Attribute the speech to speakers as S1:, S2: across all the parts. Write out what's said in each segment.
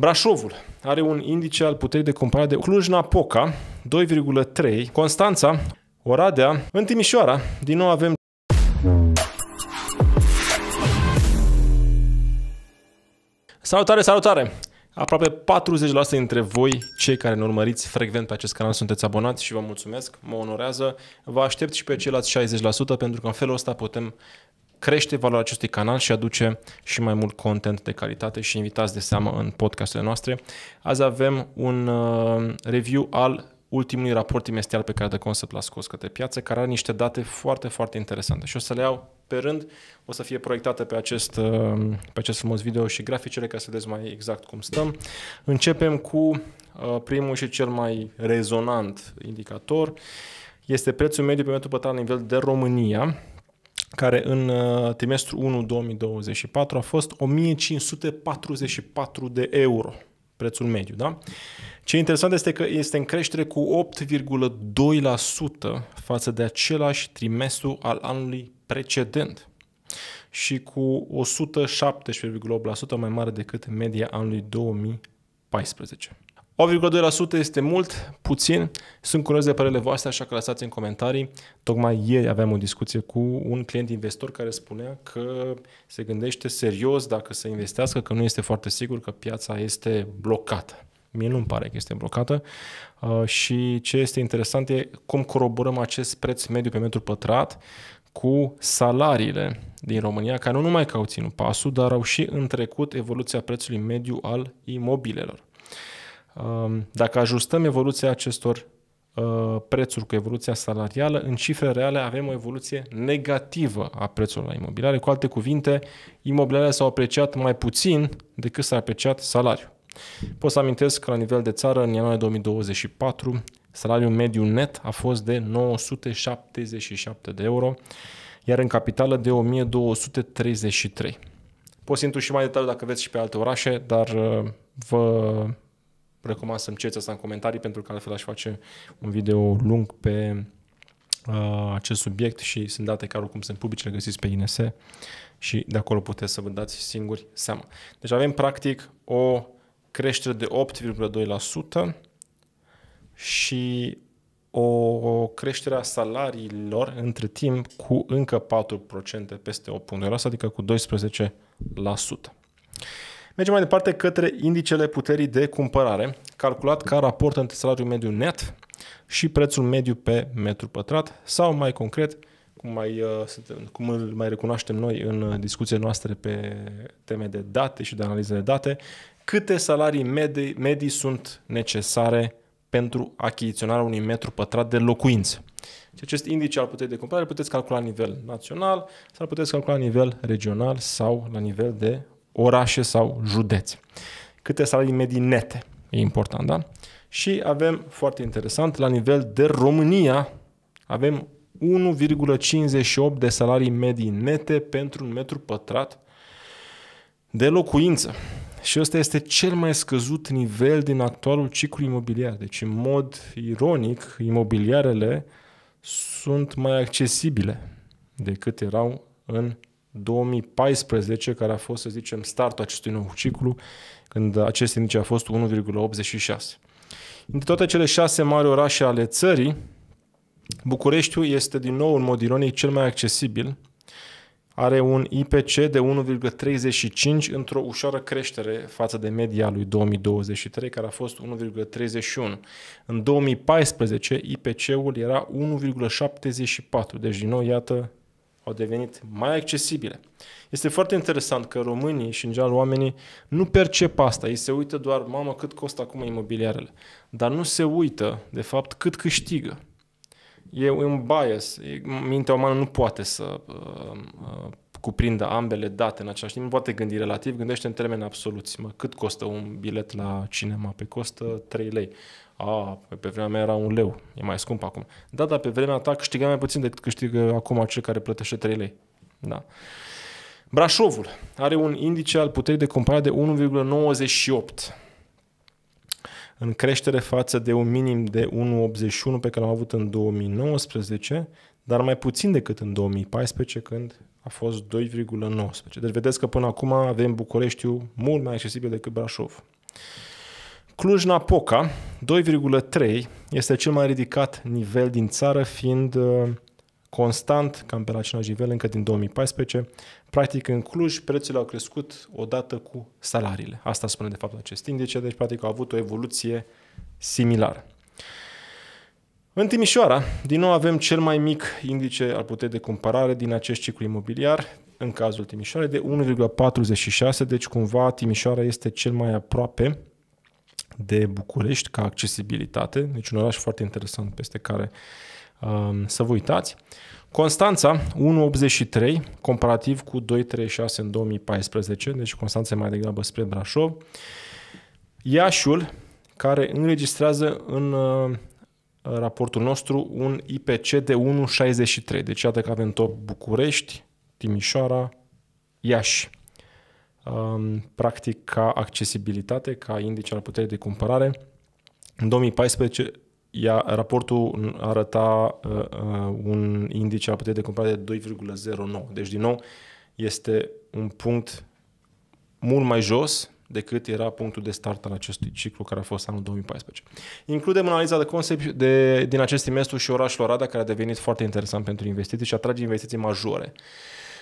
S1: Brașovul are un indice al puterii de cumpărare de Cluj-Napoca, 2,3. Constanța, Oradea, în Timișoara, din nou avem Salutare, salutare! Aproape 40% dintre voi, cei care ne urmăriți frecvent pe acest canal, sunteți abonați și vă mulțumesc, mă onorează. Vă aștept și pe ceilalți 60% pentru că în felul ăsta putem crește valoarea acestui canal și aduce și mai mult content de calitate și invitați de seamă în podcasturile noastre. Azi avem un uh, review al ultimului raport imestial pe care The Concept l-a scos către piață, care are niște date foarte, foarte interesante. Și o să le iau pe rând, o să fie proiectate pe acest, uh, pe acest frumos video și graficele ca să vedeți mai exact cum stăm. Începem cu uh, primul și cel mai rezonant indicator. Este prețul mediu pe metru pătrat la nivel de România, care în trimestru 1 2024 a fost 1544 de euro prețul mediu. Da? Ce interesant este că este în creștere cu 8,2% față de același trimestru al anului precedent și cu 117,8% mai mare decât media anului 2014. 8,2% este mult, puțin. Sunt curios de părerile voastre, așa că lăsați în comentarii. Tocmai ieri aveam o discuție cu un client investor care spunea că se gândește serios dacă să investească, că nu este foarte sigur că piața este blocată. Mie nu-mi pare că este blocată uh, și ce este interesant e cum coroborăm acest preț mediu pe metru pătrat cu salariile din România, care nu numai că au ținut pasul, dar au și în trecut evoluția prețului mediu al imobilelor. Dacă ajustăm evoluția acestor uh, prețuri cu evoluția salarială, în cifre reale avem o evoluție negativă a prețurilor la imobiliare. Cu alte cuvinte, imobiliarea s-au apreciat mai puțin decât s-a apreciat salariul. Pot să amintesc că la nivel de țară, în ianuarie 2024, salariul mediu net a fost de 977 de euro, iar în capitală de 1233. Pot să intru și mai detaliu dacă veți și pe alte orașe, dar uh, vă recomand să-mi ceți asta în comentarii pentru că altfel aș face un video lung pe uh, acest subiect și sunt date care oricum sunt publice, le găsiți pe INS și de acolo puteți să vă dați singuri seama. Deci avem practic o creștere de 8,2% și o creștere a salariilor între timp cu încă 4% peste 8 puncte, adică cu 12%. Mergem mai departe către indicele puterii de cumpărare, calculat ca raport între salariul mediu net și prețul mediu pe metru pătrat sau mai concret, cum, mai, uh, cum îl mai recunoaștem noi în uh, discuțiile noastre pe teme de date și de analize de date, câte salarii medii, medii sunt necesare pentru achiziționarea unui metru pătrat de locuință. Și deci acest indice al puterii de cumpărare puteți calcula la nivel național sau puteți calcula la nivel regional sau la nivel de orașe sau județe. Câte salarii medii nete, e important, da? Și avem, foarte interesant, la nivel de România, avem 1,58 de salarii medii nete pentru un metru pătrat de locuință. Și ăsta este cel mai scăzut nivel din actualul ciclu imobiliar. Deci, în mod ironic, imobiliarele sunt mai accesibile decât erau în 2014, care a fost, să zicem, startul acestui nou ciclu, când acest indice a fost 1,86. Dintre toate cele șase mari orașe ale țării, Bucureștiul este din nou, în mod ironic, cel mai accesibil. Are un IPC de 1,35 într-o ușoară creștere față de media lui 2023, care a fost 1,31. În 2014, IPC-ul era 1,74, deci din nou, iată, au devenit mai accesibile. Este foarte interesant că românii și în general oamenii nu percep asta. Ei se uită doar, mamă, cât costă acum imobiliarele. Dar nu se uită, de fapt, cât câștigă. E un bias. Mintea umană nu poate să uh, uh, cuprindă ambele date în același timp, poate gândi relativ, gândește în termeni absoluți. Mă, cât costă un bilet la cinema? Pe păi costă 3 lei. A, păi pe vremea mea era un leu, e mai scump acum. Da, dar pe vremea ta câștiga mai puțin decât câștigă acum cel care plătește 3 lei. Da. Brașovul are un indice al puterii de cumpărare de 1,98 în creștere față de un minim de 1,81 pe care l-am avut în 2019, dar mai puțin decât în 2014 când a fost 2,19. Deci vedeți că până acum avem Bucureștiul mult mai accesibil decât Brașov. Cluj-Napoca, 2,3, este cel mai ridicat nivel din țară, fiind uh, constant, cam pe la același nivel încă din 2014. Practic în Cluj prețurile au crescut odată cu salariile. Asta spune de fapt acest indice, deci practic au avut o evoluție similară. În Timișoara, din nou avem cel mai mic indice al puterii de cumpărare din acest ciclu imobiliar, în cazul Timișoarei, de 1,46, deci cumva Timișoara este cel mai aproape de București ca accesibilitate, deci un oraș foarte interesant peste care um, să vă uitați. Constanța 1,83 comparativ cu 2,36 în 2014, deci Constanța mai degrabă spre Brașov. Iașul care înregistrează în uh, raportul nostru un IPC de 1,63. Deci iată că avem top București, Timișoara, Iași. Practic ca accesibilitate, ca indice al puterii de cumpărare. În 2014 ia, raportul arăta uh, uh, un indice al puterii de cumpărare de 2,09. Deci din nou este un punct mult mai jos decât era punctul de start al acestui ciclu care a fost anul 2014. Includem analiza de concept de, din acest trimestru și orașul Oradea, care a devenit foarte interesant pentru investiții și atrage investiții majore.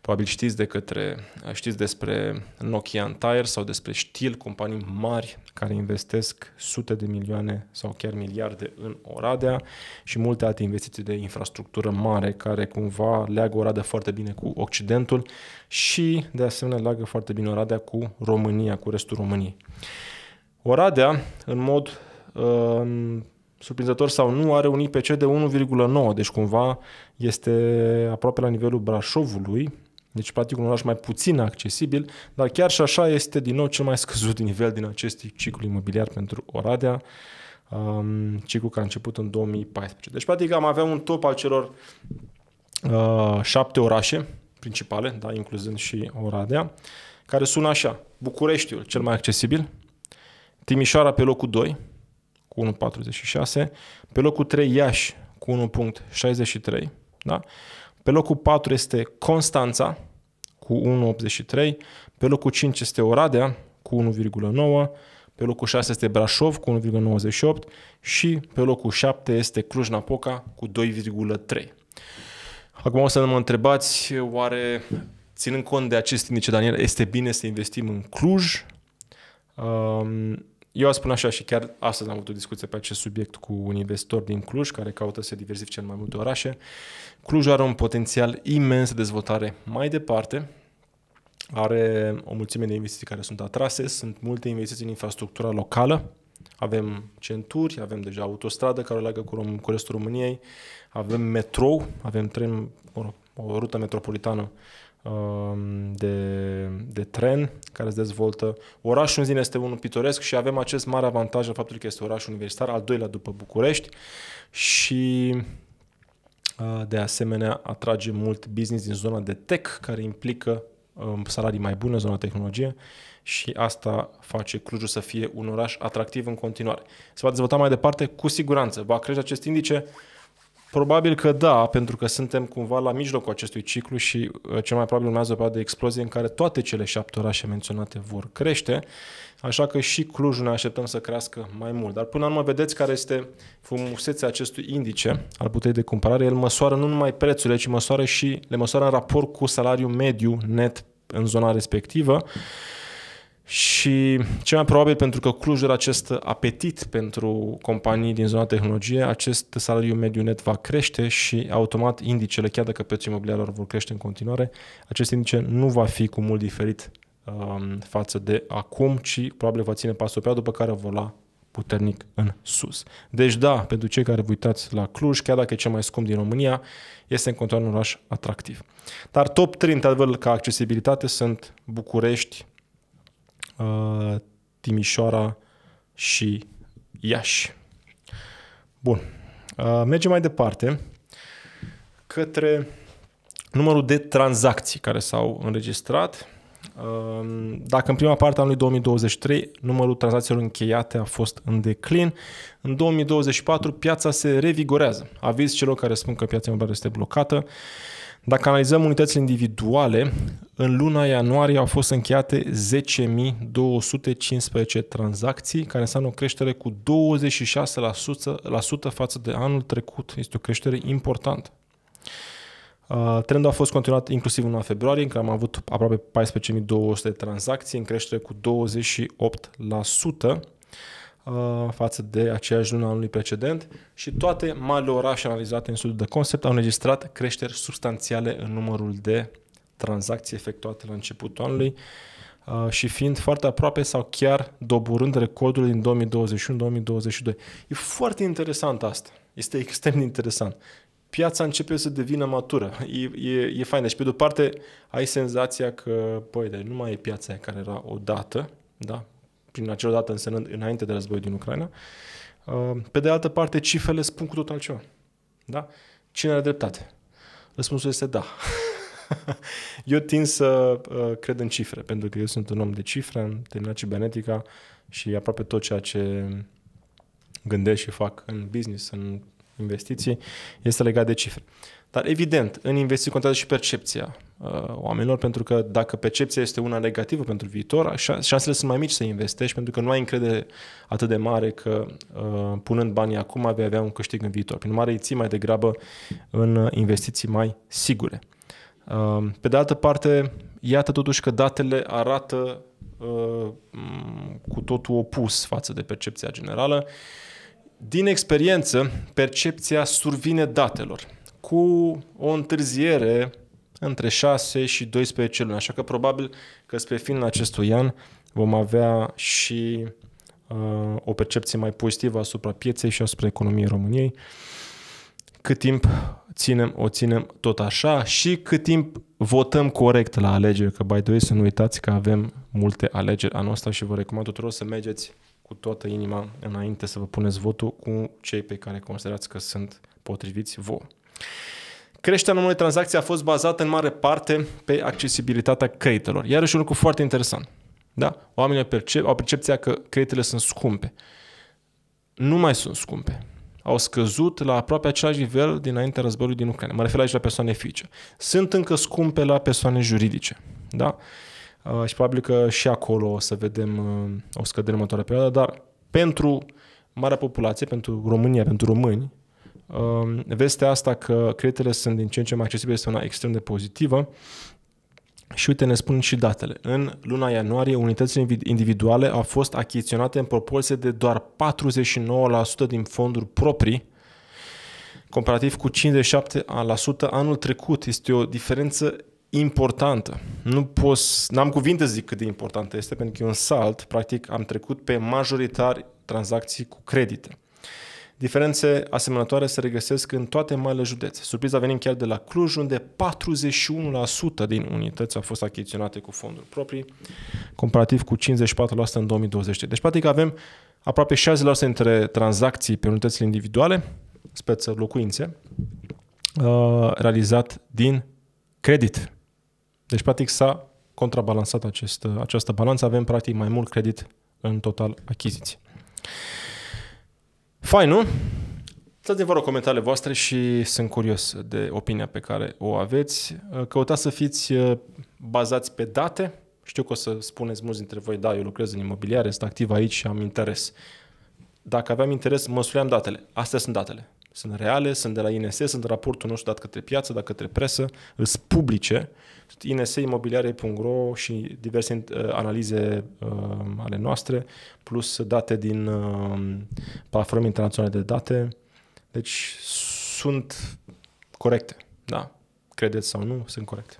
S1: Probabil știți, de către, știți despre Nokian Tire sau despre Steel, companii mari care investesc sute de milioane sau chiar miliarde în Oradea și multe alte investiții de infrastructură mare care cumva leagă Oradea foarte bine cu Occidentul și de asemenea leagă foarte bine Oradea cu România, cu restul României. Oradea, în mod uh, surprinzător sau nu, are un IPC de 1,9, deci cumva este aproape la nivelul Brașovului, deci, practic, un oraș mai puțin accesibil, dar chiar și așa este, din nou, cel mai scăzut nivel din acest ciclu imobiliar pentru Oradea, um, ciclu care a început în 2014. Deci, practic, am avea un top al celor uh, șapte orașe principale, da, incluzând și Oradea, care sună așa. Bucureștiul, cel mai accesibil, Timișoara pe locul 2, cu 1,46, pe locul 3 Iași, cu 1,63, da? Pe locul 4 este Constanța cu 1,83, pe locul 5 este Oradea cu 1,9, pe locul 6 este Brașov cu 1,98 și pe locul 7 este Cluj-Napoca cu 2,3. Acum o să mă întrebați, oare ținând cont de acest indice, Daniel, este bine să investim în Cluj? Um, eu spun așa și chiar astăzi am avut o discuție pe acest subiect cu un investitor din Cluj care caută să diversifice în mai multe orașe. Cluj are un potențial imens de dezvoltare mai departe, are o mulțime de investiții care sunt atrase, sunt multe investiții în infrastructura locală, avem centuri, avem deja autostradă care o leagă cu, rom- cu restul României, avem metrou, avem tren, mă o rută metropolitană Um, de, de tren care se dezvoltă. Orașul în zine este unul pitoresc și avem acest mare avantaj al faptului că este oraș universitar, al doilea după București și uh, de asemenea atrage mult business din zona de tech care implică um, salarii mai bune în zona tehnologie și asta face Clujul să fie un oraș atractiv în continuare. Se va dezvolta mai departe cu siguranță, va crește acest indice Probabil că da, pentru că suntem cumva la mijlocul acestui ciclu și uh, cel mai probabil urmează o perioadă de explozie în care toate cele șapte orașe menționate vor crește, așa că și Clujul ne așteptăm să crească mai mult. Dar până la urmă vedeți care este frumusețea acestui indice al puterii de cumpărare. El măsoară nu numai prețurile, ci măsoară și le măsoară în raport cu salariul mediu net în zona respectivă. Și cel mai probabil pentru că Cluj are acest apetit pentru companii din zona tehnologie, acest salariu mediu net va crește și automat indicele, chiar dacă prețul imobiliarilor vor crește în continuare, acest indice nu va fi cu mult diferit um, față de acum, ci probabil va ține pasul pe ea, după care vor la puternic în sus. Deci da, pentru cei care vă uitați la Cluj, chiar dacă e cel mai scump din România, este în continuare un oraș atractiv. Dar top 3, într-adevăr, ca accesibilitate sunt București, Uh, Timișoara și Iași. Bun. Uh, mergem mai departe către numărul de tranzacții care s-au înregistrat. Uh, dacă în prima parte a anului 2023 numărul tranzacțiilor încheiate a fost în declin, în 2024 piața se revigorează. Aviz celor care spun că piața imobiliară este blocată. Dacă analizăm unitățile individuale, în luna ianuarie au fost încheiate 10.215 tranzacții, care înseamnă o creștere cu 26% față de anul trecut. Este o creștere importantă. Uh, trendul a fost continuat inclusiv în luna februarie, în care am avut aproape 14.200 de tranzacții, în creștere cu 28%. Uh, față de aceeași lună anului precedent și toate marile orașe analizate în studiul de concept au înregistrat creșteri substanțiale în numărul de tranzacții efectuate la începutul anului uh, și fiind foarte aproape sau chiar doborând recordul din 2021-2022. E foarte interesant asta. Este extrem de interesant. Piața începe să devină matură. E, e, e fain. Deci, pe de-o parte, ai senzația că, păi, de, nu mai e piața care era odată, da? prin acea dată însemnând înainte de războiul din Ucraina. Uh, pe de altă parte, cifrele spun cu totul altceva. Da? Cine are dreptate? Răspunsul este da. eu tind să uh, cred în cifre, pentru că eu sunt un om de cifre, am terminat cibernetica și aproape tot ceea ce gândesc și fac în business, în investiții, este legat de cifre. Dar evident, în investiții contează și percepția uh, oamenilor, pentru că dacă percepția este una negativă pentru viitor, șansele sunt mai mici să investești, pentru că nu ai încredere atât de mare că uh, punând banii acum vei avea un câștig în viitor. Prin urmare, îi ții mai degrabă în investiții mai sigure. Uh, pe de altă parte, iată totuși că datele arată uh, cu totul opus față de percepția generală. Din experiență, percepția survine datelor cu o întârziere între 6 și 12 luni, așa că probabil că spre finul acestui an vom avea și uh, o percepție mai pozitivă asupra pieței și asupra economiei României. Cât timp ținem, o ținem tot așa și cât timp votăm corect la alegeri, că by the way să nu uitați că avem multe alegeri anul ăsta și vă recomand tuturor să mergeți cu toată inima înainte să vă puneți votul cu cei pe care considerați că sunt potriviți vouă. Creșterea numărului tranzacții a fost bazată în mare parte pe accesibilitatea creditelor. Iarăși un lucru foarte interesant. Da? Oamenii percep, au percepția că creditele sunt scumpe. Nu mai sunt scumpe. Au scăzut la aproape același nivel dinaintea războiului din Ucraina. Mă refer aici la persoane fizice. Sunt încă scumpe la persoane juridice. Da? Uh, și probabil că și acolo o să vedem uh, o scădere în următoarea perioadă, dar pentru marea populație, pentru România, pentru români, Um, vestea asta că creditele sunt din ce în ce mai accesibile este una extrem de pozitivă. Și uite, ne spun și datele. În luna ianuarie, unitățile individuale au fost achiziționate în proporție de doar 49% din fonduri proprii, comparativ cu 57% anul trecut. Este o diferență importantă. Nu pos, n-am cuvinte zic cât de importantă este, pentru că e un salt. Practic am trecut pe majoritar tranzacții cu credite. Diferențe asemănătoare se regăsesc în toate marile județe. Surpriza venim chiar de la Cluj, unde 41% din unități au fost achiziționate cu fonduri proprii, comparativ cu 54% în 2020. Deci, practic, avem aproape 60% dintre tranzacții pe unitățile individuale, speță locuințe, uh, realizat din credit. Deci, practic, s-a contrabalansat această, uh, această balanță. Avem, practic, mai mult credit în total achiziții. Fain, nu? dați mi vă rog comentariile voastre și sunt curios de opinia pe care o aveți. Uh, căutați să fiți uh, bazați pe date. Știu că o să spuneți mulți dintre voi, da, eu lucrez în imobiliare, sunt activ aici și am interes. Dacă aveam interes, măsuream datele. Astea sunt datele. Sunt reale, sunt de la INS, sunt raportul nostru dat către piață, dat către presă, sunt publice, insimobiliare.ro și diverse uh, analize uh, ale noastre, plus date din uh, platforme internaționale de date. Deci sunt corecte, da. Credeți sau nu, sunt corecte.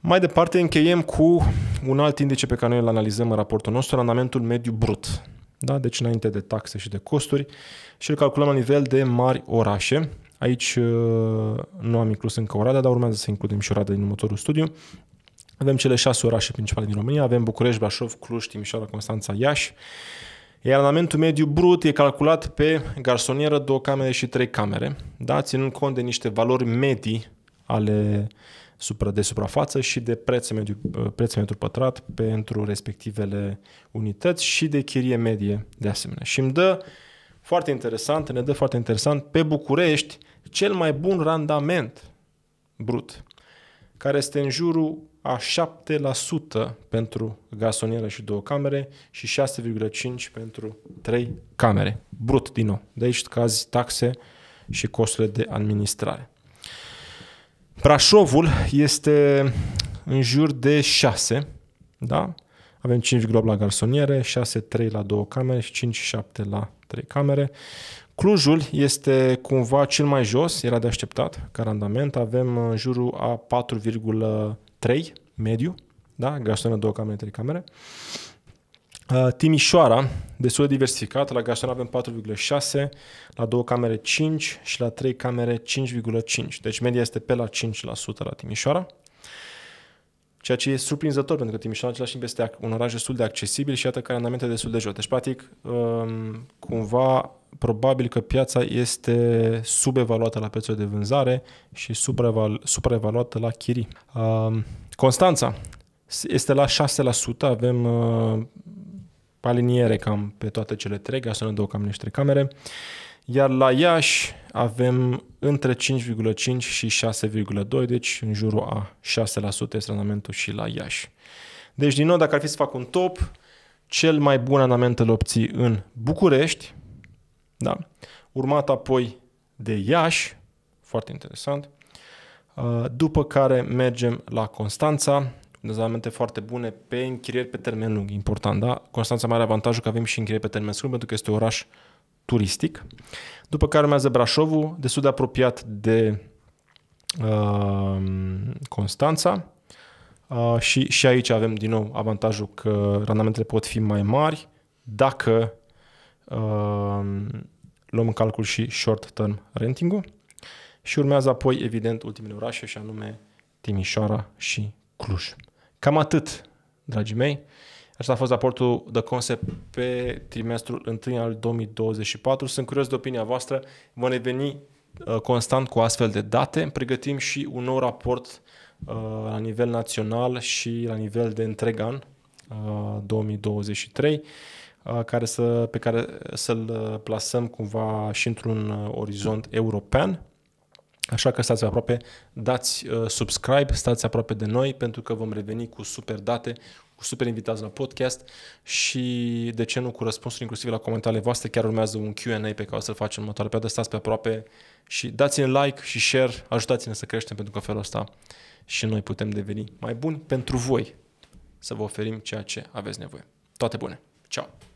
S1: Mai departe, încheiem cu un alt indice pe care noi îl analizăm în raportul nostru, randamentul mediu brut da? deci înainte de taxe și de costuri, și îl calculăm la nivel de mari orașe. Aici uh, nu am inclus încă Oradea, dar urmează să includem și Oradea din următorul studiu. Avem cele șase orașe principale din România, avem București, Brașov, Cluj, Timișoara, Constanța, Iași. Iar randamentul mediu brut e calculat pe garsonieră, două camere și trei camere, da? ținând cont de niște valori medii ale de suprafață și de preț mediu, uh, preț metru pătrat pentru respectivele unități și de chirie medie de asemenea. Și îmi dă foarte interesant, ne dă foarte interesant pe București cel mai bun randament brut, care este în jurul a 7% pentru gasonieră și două camere și 6,5% pentru trei camere. Brut din nou. De aici cazi taxe și costurile de administrare. Brașovul este în jur de 6, da? Avem 5,8 la garsoniere, 6, 3 la 2 camere și 5, 7 la 3 camere. Clujul este cumva cel mai jos, era de așteptat ca randament, avem în jurul a 4,3 mediu, da? Garsonieră, 2 camere, 3 camere. Uh, Timișoara, destul de diversificat, la Gașan avem 4,6, la două camere 5 și la trei camere 5,5. Deci media este pe la 5% la Timișoara. Ceea ce e surprinzător, pentru că Timișoara în același timp este un oraș destul de accesibil și iată că are andamente destul de jos. Deci, practic, um, cumva, probabil că piața este subevaluată la prețul de vânzare și supraevaluată la chirii. Um, Constanța este la 6%, avem uh, aliniere cam pe toate cele trei, să ne două cam niște camere. Iar la Iași avem între 5,5 și 6,2, deci în jurul a 6% este randamentul și la Iași. Deci, din nou, dacă ar fi să fac un top, cel mai bun randament îl obții în București, da? urmat apoi de Iași, foarte interesant, uh, după care mergem la Constanța, razonamente foarte bune pe închirieri pe termen lung, important, da? Constanța mai are avantajul că avem și închirieri pe termen scurt, pentru că este un oraș turistic. După care urmează Brașovul, destul de apropiat de uh, Constanța. Uh, și, și aici avem din nou avantajul că randamentele pot fi mai mari dacă uh, luăm în calcul și short-term renting-ul. Și urmează apoi, evident, ultimele orașe, și anume Timișoara și Cluj. Cam atât, dragii mei. Asta a fost raportul de concept pe trimestrul 1 al 2024. Sunt curios de opinia voastră. Vom reveni uh, constant cu astfel de date. Pregătim și un nou raport uh, la nivel național și la nivel de întreg an 2023 uh, care să, pe care să-l plasăm cumva și într-un orizont european. Așa că stați aproape, dați uh, subscribe, stați aproape de noi pentru că vom reveni cu super date, cu super invitați la podcast și de ce nu cu răspunsuri inclusiv la comentariile voastre. Chiar urmează un Q&A pe care o să-l facem în următoarea perioadă. Stați pe aproape și dați-ne like și share, ajutați-ne să creștem pentru că felul ăsta și noi putem deveni mai buni pentru voi să vă oferim ceea ce aveți nevoie. Toate bune! Ciao!